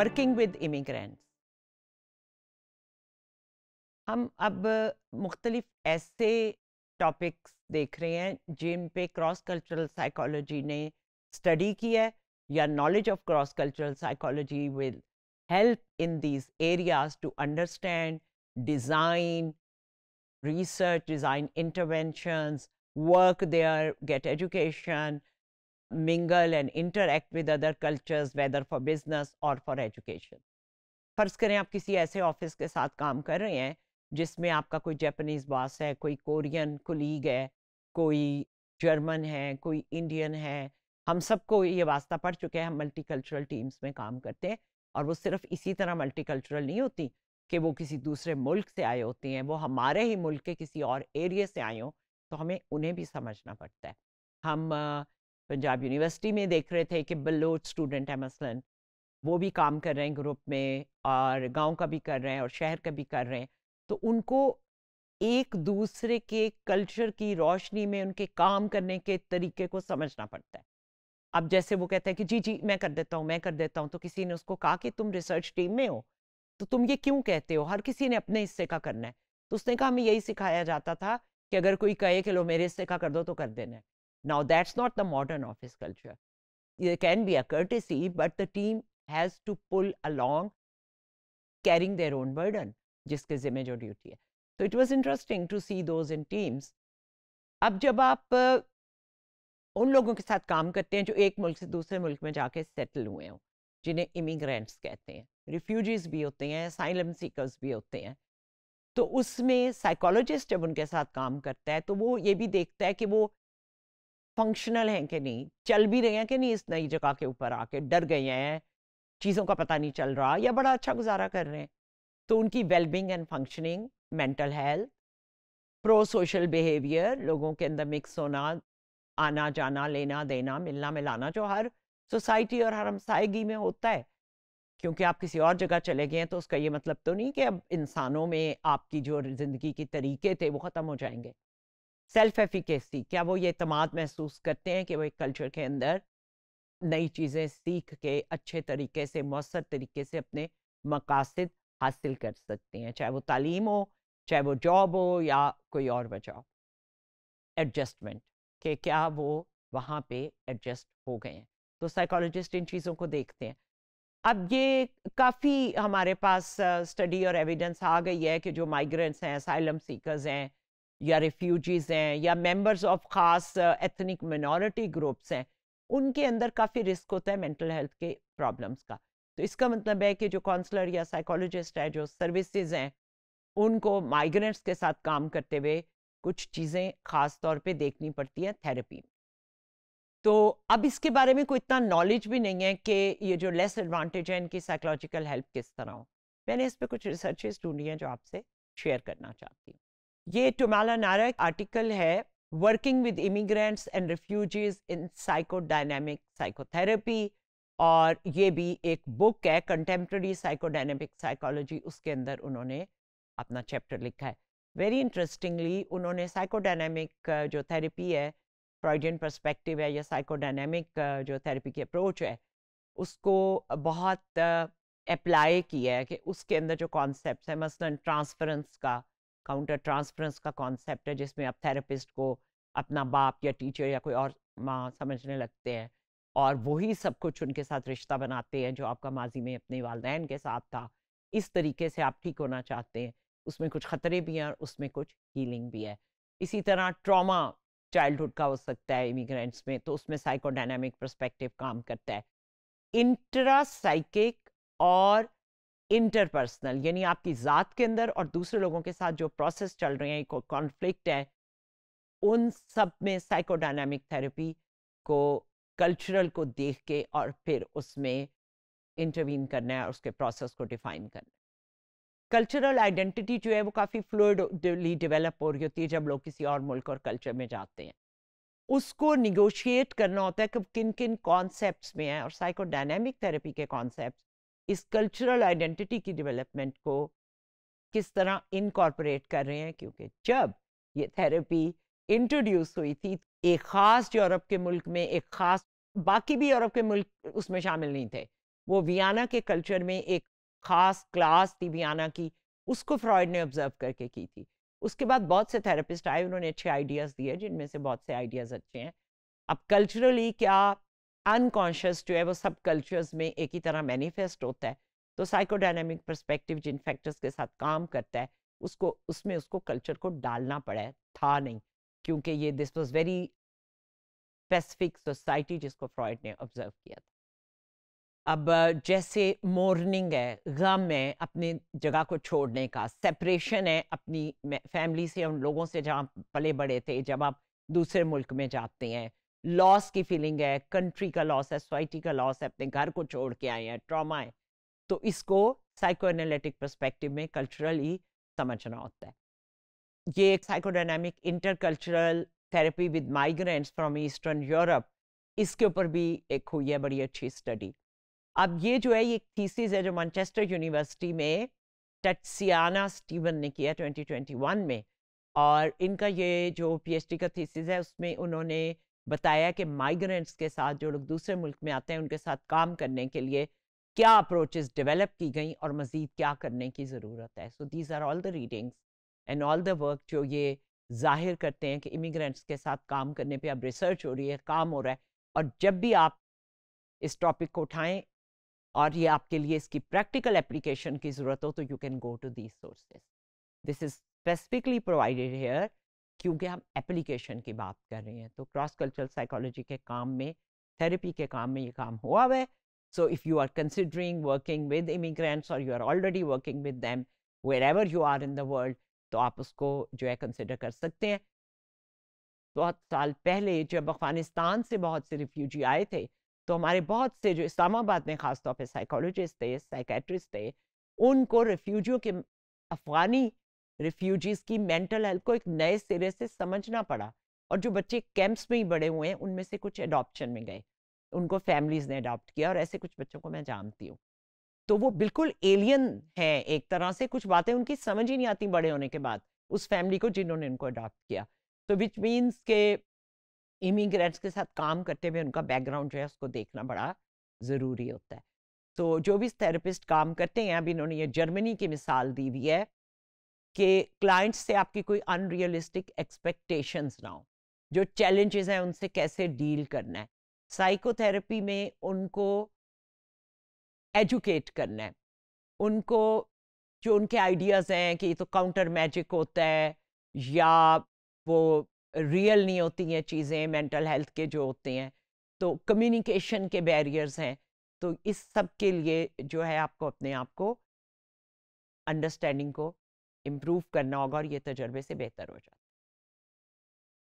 Working with immigrant हम अब मुख्तलिफ ऐसे टॉपिक्स देख रहे हैं जिन पे क्रॉस कल्चरल साइकोलॉजी ने स्टडी की है या knowledge of cross cultural psychology will help in these areas to understand design research design interventions work there get education mingle and interact with other cultures whether for business or for education फ़र्ज़ करें आप किसी ऐसे office के साथ काम कर रहे हैं जिसमें आपका कोई जापानीज़ बॉस है कोई कोरियन कुलीग है कोई जर्मन है कोई इंडियन है हम सबको ये वास्ता पड़ चुके हैं हम मल्टी कल्चरल टीम्स में काम करते हैं और वो सिर्फ इसी तरह मल्टी कल्चरल नहीं होती कि वो किसी दूसरे मुल्क से आए होती हैं वो हमारे ही मुल्क के किसी और एरिए से आए हों तो हमें उन्हें भी समझना पड़ता है हम पंजाब यूनिवर्सिटी में देख रहे थे कि बलोच स्टूडेंट है मसलन वो भी काम कर रहे हैं ग्रुप में और गांव का भी कर रहे हैं और शहर का भी कर रहे हैं तो उनको एक दूसरे के कल्चर की रोशनी में उनके काम करने के तरीके को समझना पड़ता है अब जैसे वो कहते हैं कि जी जी मैं कर देता हूँ मैं कर देता हूँ तो किसी ने उसको कहा कि तुम रिसर्च टीम में हो तो तुम ये क्यों कहते हो हर किसी ने अपने हिस्से का करना है तो उसने कहा हमें यही सिखाया जाता था कि अगर कोई कहे कि लो मेरे हिस्से का कर दो तो कर देना है Now, that's not the modern office culture. There can be a courtesy, but the team has to pull along carrying their own burden, जिसके जिम्मे जो ड्यूटी है तो it was interesting to see those in teams अब जब आप उन लोगों के साथ काम करते हैं जो एक मुल्क से दूसरे मुल्क में जाके सेटल हुए हों जिन्हें इमिग्रेंट्स कहते हैं रिफ्यूजीज भी होते हैं साइलम सीकर्स भी होते हैं तो उसमें साइकोलॉजिस्ट जब उनके साथ काम करता है तो वो ये भी देखता है कि वो फंक्शनल हैं कि नहीं चल भी रहे हैं कि नहीं इस नई जगह के ऊपर आके डर गए हैं चीज़ों का पता नहीं चल रहा या बड़ा अच्छा गुजारा कर रहे हैं तो उनकी wellbeing and functioning mental health prosocial behaviour लोगों के अंदर मिक्स होना आना जाना लेना देना मिलना मिलाना जो हर सोसाइटी और हर हमसायगी में होता है क्योंकि आप किसी और जगह चले गए हैं तो उसका ये मतलब तो नहीं कि अब इंसानों में आपकी जो ज़िंदगी के तरीके थे वो ख़त्म हो जाएंगे सेल्फ एफिकेसी क्या वो ये अतमाद महसूस करते हैं कि वो एक कल्चर के अंदर नई चीज़ें सीख के अच्छे तरीके से मौसर तरीके से अपने मकासद हासिल कर सकते हैं चाहे वो तालीम हो चाहे वो जॉब हो या कोई और वजह एडजस्टमेंट के क्या वो वहाँ पे एडजस्ट हो गए हैं तो साइकोलॉजिस्ट इन चीज़ों को देखते हैं अब ये काफ़ी हमारे पास स्टडी और एविडेंस आ गई है कि जो माइग्रेंट्स हैं साइलम सीकर्स हैं या रिफ्यूजीज़ हैं या मेंबर्स ऑफ ख़ास एथनिक मिनोरिटी ग्रुप्स हैं उनके अंदर काफ़ी रिस्क होता है मेंटल हेल्थ के प्रॉब्लम्स का तो इसका मतलब है कि जो काउंसलर या साइकोलॉजिस्ट है जो सर्विसेज हैं उनको माइग्रेंट्स के साथ काम करते हुए कुछ चीज़ें ख़ास तौर पे देखनी पड़ती हैं थेरेपी में तो अब इसके बारे में कोई इतना नॉलेज भी नहीं है कि ये जो लेस एडवांटेज है इनकी साइकोलॉजिकल हेल्प किस तरह हो मैंने इस पर कुछ रिसर्चेज ढूंढी हैं जो आपसे शेयर करना चाहती हूँ ये टोमाला नारक आर्टिकल है working with immigrants and refugees in psychodynamic psychotherapy और ये भी एक बुक है कंटेम्प्रेरी साइकोडायनेमिक साइकोलॉजी उसके अंदर उन्होंने अपना चैप्टर लिखा है वेरी इंटरेस्टिंगली उन्होंने डायनेमिक जो थेरेपी है फ्रॉइडियन परस्पेक्टिव है या डायनेमिक जो थेरेपी की अप्रोच है उसको बहुत अप्लाई किया है कि उसके अंदर जो कॉन्सेप्ट है मसलन ट्रांसफरेंस का काउंटर ट्रांसफरेंस का कॉन्सेप्ट है जिसमें आप थेरेपिस्ट को अपना बाप या टीचर या कोई और माँ समझने लगते हैं और वही सब कुछ उनके साथ रिश्ता बनाते हैं जो आपका माजी में अपने वालदेन के साथ था इस तरीके से आप ठीक होना चाहते हैं उसमें कुछ ख़तरे भी हैं और उसमें कुछ हीलिंग भी है इसी तरह ट्रॉमा चाइल्डहुड का हो सकता है इमिग्रेंट्स में तो उसमें साइकोडाइनमिक परस्पेक्टिव काम करता है इंट्रा साइकिक और इंटरपर्सनल यानी आपकी ज़ात के अंदर और दूसरे लोगों के साथ जो प्रोसेस चल रहे हैं कॉन्फ्लिक्ट है उन सब में साइकोडायनामिक थेरेपी को कल्चरल को देख के और फिर उसमें इंटरवीन करना है और उसके प्रोसेस को डिफाइन करना है कल्चरल आइडेंटिटी जो है वो काफ़ी फ्लूडली डेवलप हो रही होती है जब लोग किसी और मुल्क और कल्चर में जाते हैं उसको निगोशिएट करना होता है कि किन किन कॉन्सेप्ट्स में है और साइकोडायनेमिक थेरेपी के कॉन्सेप्ट इस कल्चरल आइडेंटिटी की डेवलपमेंट को किस तरह इनकॉर्पोरेट कर रहे हैं क्योंकि जब ये थेरेपी इंट्रोड्यूस हुई थी एक ख़ास यूरोप के मुल्क में एक ख़ास बाकी भी यूरोप के मुल्क उसमें शामिल नहीं थे वो वियाना के कल्चर में एक ख़ास क्लास थी वियाना की उसको फ्रॉयड ने ऑब्जर्व करके की थी उसके बाद बहुत से थेरेपिस्ट आए उन्होंने अच्छे आइडियाज़ दिए जिनमें से बहुत से आइडियाज़ अच्छे हैं अब कल्चरली क्या अनकॉन्शियस जो है वो सब कल्चर्स में एक ही तरह मैनिफेस्ट होता है तो साइकोडायनेमिक परस्पेक्टिव जिन फैक्टर्स के साथ काम करता है उसको उसमें उसको कल्चर को डालना पड़ा है था नहीं क्योंकि ये this was very specific society जिसको फ्रॉयड ने ऑब्जर्व किया था अब जैसे मोर्निंग है गम है अपनी जगह को छोड़ने का सेपरेशन है अपनी फैमिली से उन लोगों से जहाँ पले बड़े थे जब आप दूसरे मुल्क में जाते हैं लॉस की फीलिंग है कंट्री का लॉस है सोसाइटी का लॉस है अपने घर को छोड़ के आए हैं ट्रॉमा है तो इसको साइको एनालिटिक परस्पेक्टिव में कल्चरली समझना होता है ये एक psychodynamic intercultural therapy with migrants from Eastern Europe इसके ऊपर भी एक हुई है बड़ी अच्छी स्टडी अब ये जो है ये एक थीसिस है जो मैनचेस्टर यूनिवर्सिटी में टटसियाना स्टीवन ने किया 2021 में और इनका ये जो पीएचडी का थीसिस है उसमें उन्होंने बताया कि माइग्रेंट्स के साथ जो लोग दूसरे मुल्क में आते हैं उनके साथ काम करने के लिए क्या अप्रोचेस डेवलप की गई और मज़ीद क्या करने की ज़रूरत है so these are all the readings and all the work जो ये जाहिर करते हैं कि इमिग्रेंट्स के साथ काम करने पे अब रिसर्च हो रही है काम हो रहा है और जब भी आप इस टॉपिक को उठाएं और ये आपके लिए इसकी प्रैक्टिकल एप्लीकेशन की ज़रूरत हो तो you can go to these sources this is specifically provided here क्योंकि हम एप्लीकेशन की बात कर रहे हैं तो क्रॉस कल्चरल साइकोलॉजी के काम में थेरेपी के काम में ये काम हुआ हुआ है so if you are considering working with immigrants और you are already working with them wherever you are in the world तो आप उसको जो है कंसिडर कर सकते हैं बहुत साल पहले जब अफगानिस्तान से बहुत से रिफ्यूजी आए थे तो हमारे बहुत से जो इस्लामाबाद में ख़ासतौर पर साइकोलॉजिस्ट थे साइकेट्रिस्ट थे उनको रिफ्यूजियों के अफगानी रिफ्यूजीज की मेंटल हेल्थ को एक नए सिरे से समझना पड़ा और जो बच्चे कैंप्स में ही बड़े हुए हैं उनमें से कुछ एडॉप्शन में गए उनको फैमिलीज ने अडॉप्ट किया और ऐसे कुछ बच्चों को मैं जानती हूँ तो वो बिल्कुल एलियन है एक तरह से कुछ बातें उनकी समझ ही नहीं आती बड़े होने के बाद उस फैमिली को जिन्होंने उनको अडॉप्ट किया तो विच मीन्स के इमिग्रेंट्स के साथ काम करते हुए उनका बैकग्राउंड जो है उसको देखना बड़ा ज़रूरी होता है तो जो भी थेरेपिस्ट काम करते हैं अब इन्होंने ये जर्मनी की मिसाल दी हुई है कि क्लाइंट्स से आपकी कोई अनरियलिस्टिक एक्सपेक्टेशंस ना हो जो चैलेंजेस हैं उनसे कैसे डील करना है साइकोथेरेपी में उनको एजुकेट करना है उनको जो उनके आइडियाज़ हैं कि ये तो काउंटर मैजिक होता है या वो रियल नहीं होती हैं चीज़ें मेंटल हेल्थ के जो होते हैं तो कम्युनिकेशन के बैरियर्स हैं तो इस सब के लिए जो है आपको अपने आप को अंडरस्टैंडिंग को इम्प्रूव करना होगा और ये तजर्बे से बेहतर हो जाता